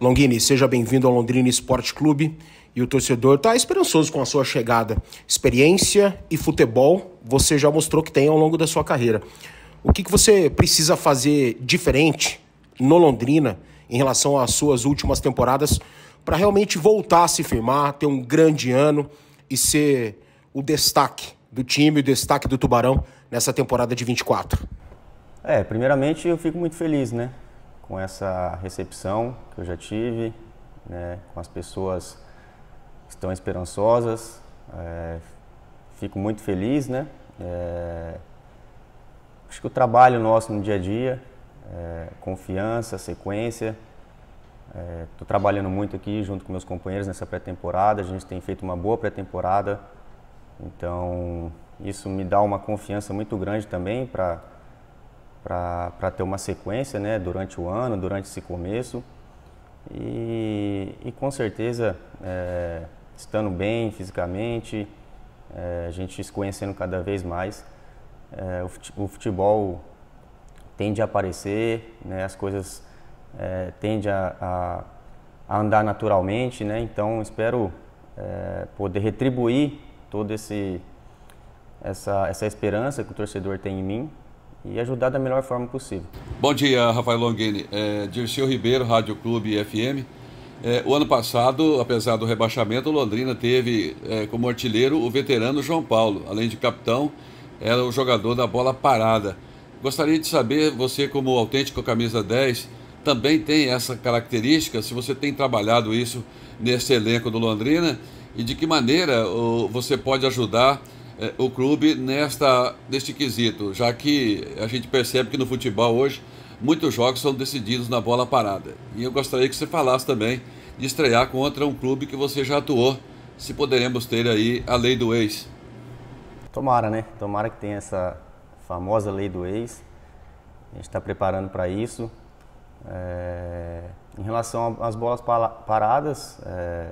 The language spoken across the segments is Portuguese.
Longini, seja bem-vindo ao Londrina Esporte Clube. E o torcedor está esperançoso com a sua chegada. Experiência e futebol você já mostrou que tem ao longo da sua carreira. O que, que você precisa fazer diferente no Londrina em relação às suas últimas temporadas para realmente voltar a se firmar, ter um grande ano e ser o destaque do time, o destaque do Tubarão nessa temporada de 24? É, primeiramente eu fico muito feliz, né? com essa recepção que eu já tive, né, com as pessoas que estão esperançosas. É, fico muito feliz, né? É, acho que o trabalho nosso no dia a dia, é, confiança, sequência. Estou trabalhando muito aqui junto com meus companheiros nessa pré-temporada. A gente tem feito uma boa pré-temporada, então isso me dá uma confiança muito grande também para para ter uma sequência né, durante o ano, durante esse começo. E, e com certeza, é, estando bem fisicamente, é, a gente se conhecendo cada vez mais, é, o futebol tende a aparecer, né, as coisas é, tendem a, a, a, andar naturalmente, né, então espero poder retribuir toda essa, essa esperança que o torcedor tem em mim e ajudar da melhor forma possível. Bom dia, Rafael Longini. É, Dirceu Ribeiro, Rádio Clube FM. É, o ano passado, apesar do rebaixamento, Londrina teve é, como artilheiro o veterano João Paulo. Além de capitão, era o jogador da bola parada. Gostaria de saber, você como autêntico camisa 10, também tem essa característica? Se você tem trabalhado isso nesse elenco do Londrina e de que maneira você pode ajudar é, o clube nesta, neste quesito, já que a gente percebe que no futebol hoje muitos jogos são decididos na bola parada. E eu gostaria que você falasse também de estrear contra um clube que você já atuou, se poderemos ter aí a lei do ex. Tomara, né? Tomara que tenha essa famosa lei do ex. A gente está preparando para isso. É... Em relação às bolas paradas, é...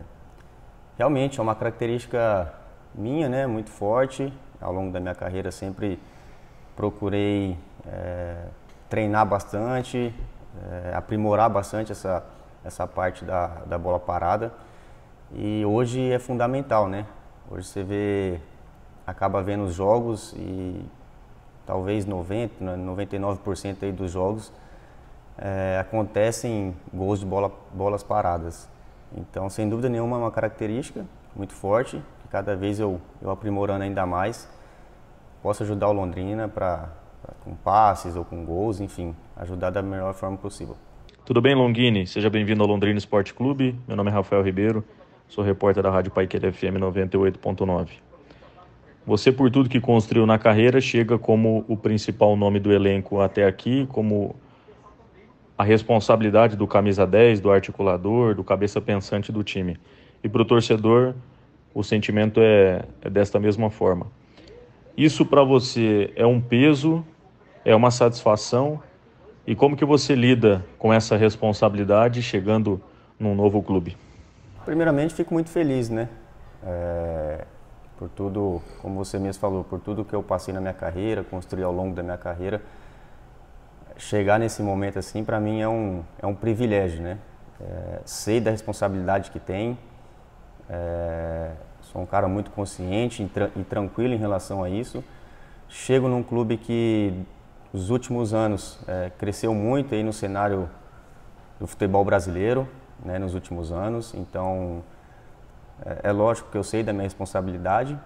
realmente é uma característica minha, né, muito forte. Ao longo da minha carreira sempre procurei é, treinar bastante, é, aprimorar bastante essa, essa parte da, da bola parada. E hoje é fundamental, né? Hoje você vê, acaba vendo os jogos e talvez 90, 99% né, aí dos jogos é, acontecem gols de bola, bolas paradas. Então, sem dúvida nenhuma, é uma característica muito forte cada vez eu, eu aprimorando ainda mais, posso ajudar o Londrina para com passes ou com gols, enfim, ajudar da melhor forma possível. Tudo bem, Longini? Seja bem-vindo ao Londrina Esporte Clube. Meu nome é Rafael Ribeiro, sou repórter da Rádio Paiqueira FM 98.9. Você, por tudo que construiu na carreira, chega como o principal nome do elenco até aqui, como a responsabilidade do camisa 10, do articulador, do cabeça pensante do time. E para o torcedor, o sentimento é, é desta mesma forma. Isso para você é um peso, é uma satisfação e como que você lida com essa responsabilidade chegando num novo clube? Primeiramente, fico muito feliz, né? É, por tudo, como você mesmo falou, por tudo que eu passei na minha carreira, construí ao longo da minha carreira, chegar nesse momento assim, para mim é um, é um privilégio, né? É, sei da responsabilidade que tem, é, sou um cara muito consciente e, tra e tranquilo em relação a isso. Chego num clube que nos últimos anos é, cresceu muito aí no cenário do futebol brasileiro, né, nos últimos anos. Então, é, é, lógico que eu sei da minha responsabilidade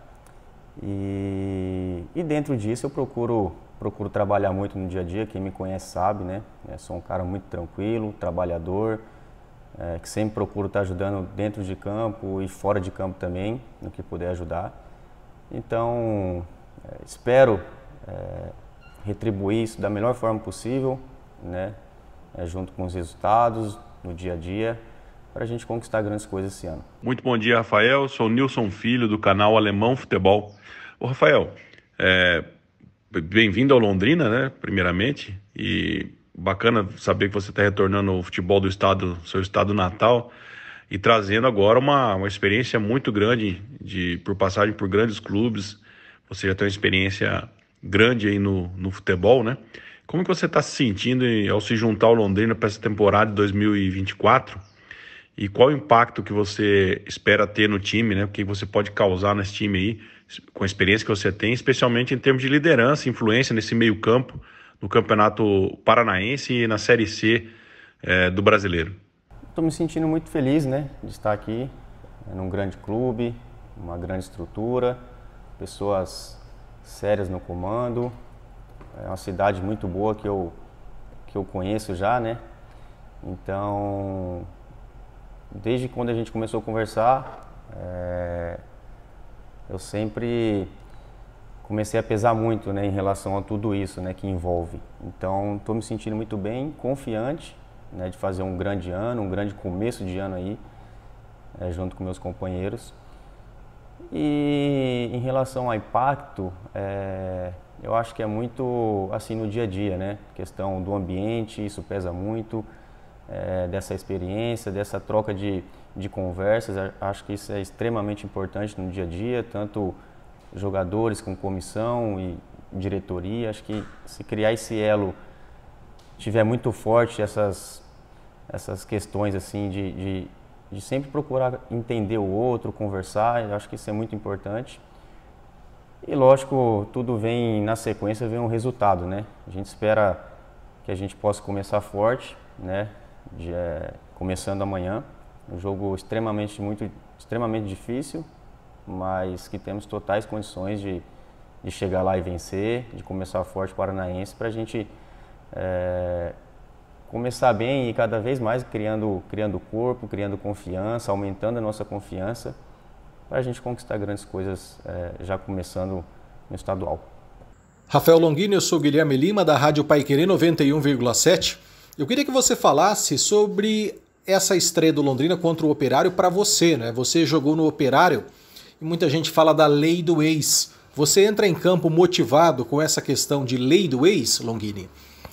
e, e dentro disso eu procuro procuro trabalhar muito no dia a dia. Quem me conhece sabe, né? É, sou um cara muito tranquilo, trabalhador é, que sempre procuro estar ajudando dentro de campo e fora de campo também, no que puder ajudar. Então, é, espero é, retribuir isso da melhor forma possível, né, junto com os resultados no dia a dia, para a gente conquistar grandes coisas esse ano. Muito bom dia, Rafael. Sou Nilson Filho, do canal Alemão Futebol. Ô, Rafael, bem-vindo ao Londrina, né, primeiramente, e bacana saber que você está retornando ao futebol do estado, seu estado natal, e trazendo agora uma, uma experiência muito grande de por passagem por grandes clubes. Você já tem uma experiência grande aí no, no futebol, né? Como que você está se sentindo ao se juntar ao Londrina para essa temporada de 2024? E qual o impacto que você espera ter no time, né? O que você pode causar nesse time aí, com a experiência que você tem, especialmente em termos de liderança, influência nesse meio campo, no Campeonato Paranaense e na Série C é, do Brasileiro. Estou me sentindo muito feliz né, de estar aqui é, num grande clube, uma grande estrutura, pessoas sérias no comando. É uma cidade muito boa que eu, que eu conheço já, né? Então, desde quando a gente começou a conversar, é, eu sempre comecei a pesar muito né, em relação a tudo isso né, que envolve. Então, estou me sentindo muito bem, confiante né, de fazer um grande ano, um grande começo de ano aí, é, junto com meus companheiros. E em relação ao impacto, é, eu acho que é muito assim no dia a dia, né? Questão do ambiente, isso pesa muito, é, dessa experiência, dessa troca de, de conversas, acho que isso é extremamente importante no dia a dia, tanto jogadores, com comissão e diretoria. Acho que se criar esse elo, tiver muito forte essas, essas questões assim de, de, de sempre procurar entender o outro, conversar, acho que isso é muito importante. E lógico, tudo vem na sequência, vem um resultado, né? A gente espera que a gente possa começar forte, né? De, é, começando amanhã, um jogo extremamente muito extremamente difícil, mas que temos totais condições de, de chegar lá e vencer, de começar forte o Paranaense, para a gente é, começar bem e cada vez mais criando, criando corpo, criando confiança, aumentando a nossa confiança, para a gente conquistar grandes coisas é, já começando no estadual. Rafael Longuini, eu sou Guilherme Lima, da Rádio Paiquerê 91,7. Eu queria que você falasse sobre essa estreia do Londrina contra o Operário para você, né? Você jogou no Operário e muita gente fala da lei do ex. Você entra em campo motivado com essa questão de lei do ex, Longini?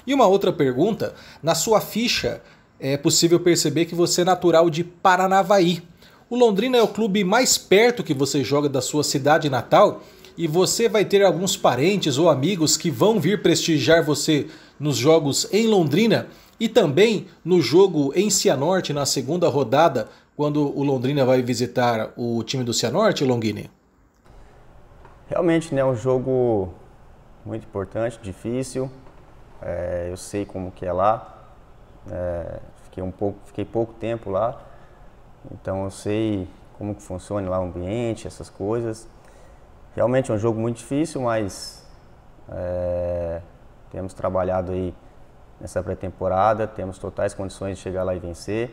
E uma outra pergunta: na sua ficha é possível perceber que você é natural de Paranavaí. O Londrina é o clube mais perto que você joga da sua cidade natal e você vai ter alguns parentes ou amigos que vão vir prestigiar você nos jogos em Londrina e também no jogo em Cianorte na segunda rodada quando o Londrina vai visitar o time do Cianorte, Longini? Realmente né, é um jogo muito importante, difícil. É, eu sei como que é lá. É, fiquei, um pouco, fiquei pouco tempo lá, então eu sei como que funciona lá o ambiente, essas coisas. Realmente é um jogo muito difícil, mas é, temos trabalhado aí nessa pré-temporada, temos totais condições de chegar lá e vencer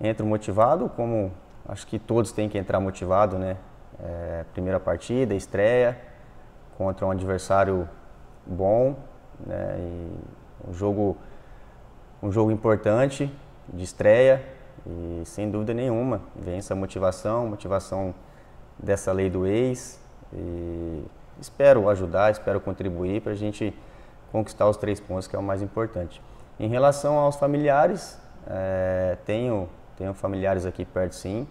entro motivado, como acho que todos têm que entrar motivado, né? É, primeira partida, estreia, contra um adversário bom, né? E um jogo, um jogo importante de estreia e sem dúvida nenhuma vem essa motivação, motivação dessa lei do ex e espero ajudar, espero contribuir para a gente conquistar os três pontos que é o mais importante. Em relação aos familiares, é, tenho tenho familiares aqui perto, sim.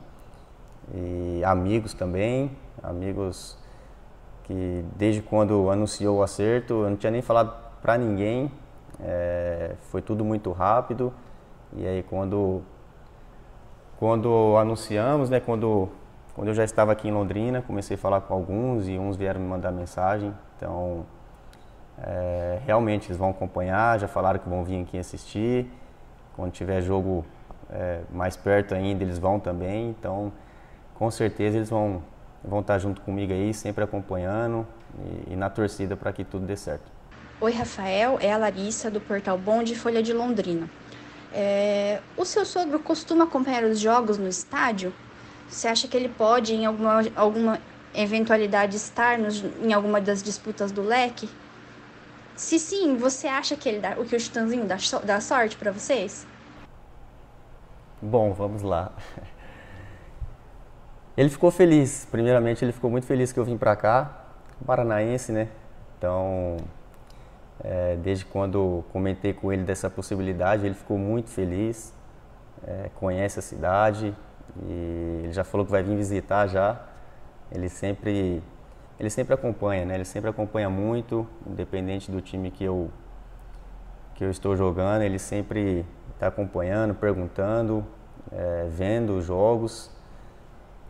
E amigos também, amigos que desde quando anunciou o acerto, eu não tinha nem falado para ninguém, é, foi tudo muito rápido. E aí quando, quando anunciamos, né, quando, quando eu já estava aqui em Londrina, comecei a falar com alguns e uns vieram me mandar mensagem. Então, é, realmente eles vão acompanhar, já falaram que vão vir aqui assistir. Quando tiver jogo é, mais perto ainda, eles vão também. Então, com certeza eles vão vão estar junto comigo aí, sempre acompanhando e, e na torcida para que tudo dê certo. Oi, Rafael, é a Larissa do Portal Bond Folha de Londrina. É, o seu sogro costuma acompanhar os jogos no estádio? Você acha que ele pode, em alguma, alguma eventualidade, estar nos, em alguma das disputas do leque? Se sim, você acha que ele dá, o que o Chitãozinho dá, dá sorte para vocês? Bom, vamos lá. Ele ficou feliz. Primeiramente, ele ficou muito feliz que eu vim para cá, paranaense, né? Então, é, desde quando comentei com ele dessa possibilidade, ele ficou muito feliz. É, conhece a cidade e ele já falou que vai vir visitar já. Ele sempre ele sempre acompanha, né? Ele sempre acompanha muito, independente do time que eu que eu estou jogando, ele sempre está acompanhando, perguntando, é, vendo os jogos.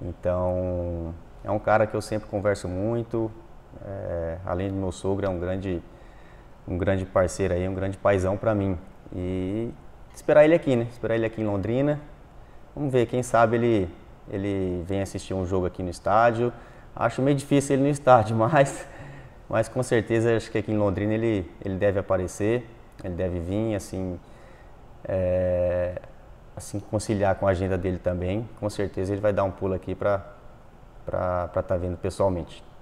Então, é um cara que eu sempre converso muito. É, além do meu sogro, é um grande, um grande parceiro aí, um grande paizão para mim. E esperar ele aqui, né? Esperar ele aqui em Londrina. Vamos ver, quem sabe ele, ele vem assistir um jogo aqui no estádio. Acho meio difícil ele no estádio, mas, mas com certeza acho que aqui em Londrina ele, ele deve aparecer, ele deve vir, assim, é, assim conciliar com a agenda dele também, com certeza ele vai dar um pulo aqui para estar tá vendo pessoalmente.